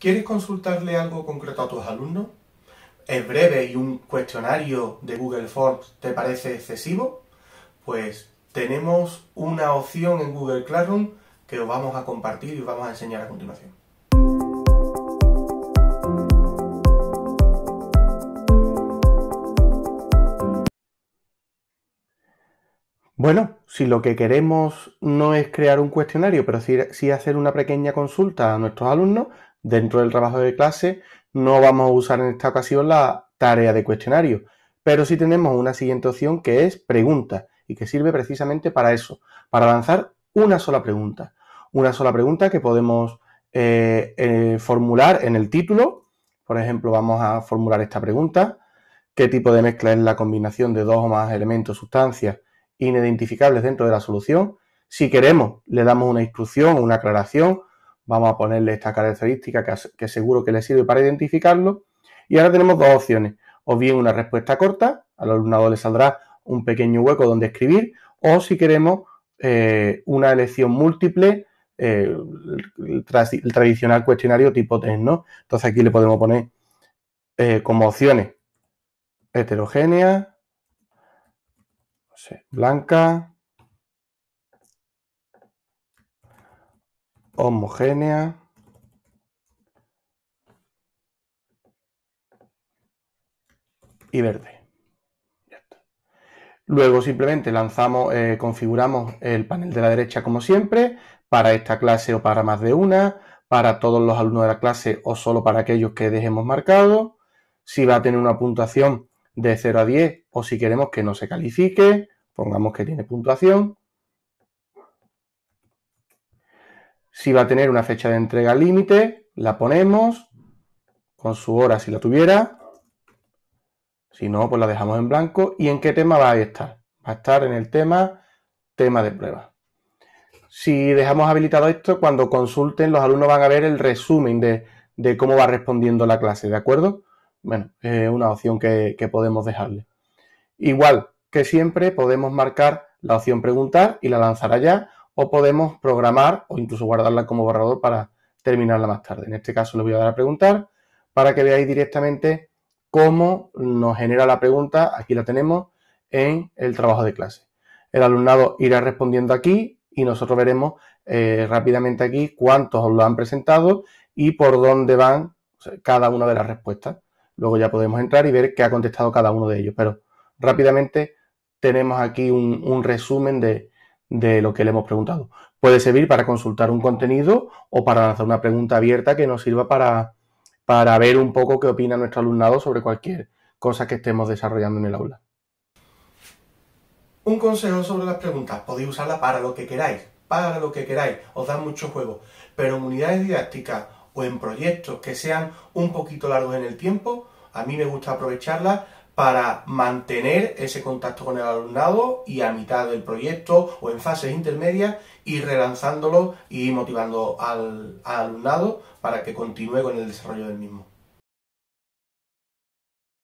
¿Quieres consultarle algo concreto a tus alumnos? ¿Es breve y un cuestionario de Google Forms te parece excesivo? Pues tenemos una opción en Google Classroom que os vamos a compartir y os vamos a enseñar a continuación. Bueno, si lo que queremos no es crear un cuestionario, pero sí, hacer una pequeña consulta a nuestros alumnos, dentro del trabajo de clase, no vamos a usar en esta ocasión la tarea de cuestionario, pero sí tenemos una siguiente opción que es pregunta y que sirve precisamente para eso, para lanzar una sola pregunta. Una sola pregunta que podemos eh, eh, formular en el título. Por ejemplo, vamos a formular esta pregunta. ¿Qué tipo de mezcla es la combinación de dos o más elementos, sustancias inidentificables dentro de la solución? Si queremos, le damos una instrucción, una aclaración Vamos a ponerle esta característica que, seguro que le sirve para identificarlo. Y ahora tenemos dos opciones. O bien una respuesta corta, al alumnado le saldrá un pequeño hueco donde escribir, o si queremos eh, una elección múltiple, eh, el, tradicional cuestionario tipo test, ¿no? Entonces aquí le podemos poner eh, como opciones heterogénea, no blanca, homogénea. Y verde. Luego simplemente lanzamos, eh, configuramos el panel de la derecha como siempre, para esta clase o para más de una, para todos los alumnos de la clase o solo para aquellos que dejemos marcados. si va a tener una puntuación de 0 a 10 o si queremos que no se califique, pongamos que tiene puntuación, si va a tener una fecha de entrega límite, la ponemos con su hora si la tuviera. Si no, pues la dejamos en blanco. ¿Y en qué tema va a estar? Va a estar en el tema tema de prueba. Si dejamos habilitado esto, cuando consulten los alumnos van a ver el resumen de, cómo va respondiendo la clase, ¿de acuerdo? Bueno, es una opción que, que podemos dejarle. Igual que siempre podemos marcar la opción preguntar y la lanzar allá o podemos programar o incluso guardarla como borrador para terminarla más tarde. En este caso le voy a dar a preguntar para que veáis directamente cómo nos genera la pregunta. Aquí la tenemos en el trabajo de clase. El alumnado irá respondiendo aquí y nosotros veremos eh, rápidamente aquí cuántos lo han presentado y por dónde van cada una de las respuestas. Luego ya podemos entrar y ver qué ha contestado cada uno de ellos. Pero rápidamente tenemos aquí un resumen de, de lo que le hemos preguntado. Puede servir para consultar un contenido o para lanzar una pregunta abierta que nos sirva para, ver un poco qué opina nuestro alumnado sobre cualquier cosa que estemos desarrollando en el aula. Un consejo sobre las preguntas. Podéis usarla para lo que queráis, para lo que queráis. Os da mucho juego. Pero en unidades didácticas o en proyectos que sean un poquito largos en el tiempo, a mí me gusta aprovecharlas para mantener ese contacto con el alumnado y a mitad del proyecto o en fases intermedias ir relanzándolo y motivando al, al alumnado para que continúe con el desarrollo del mismo.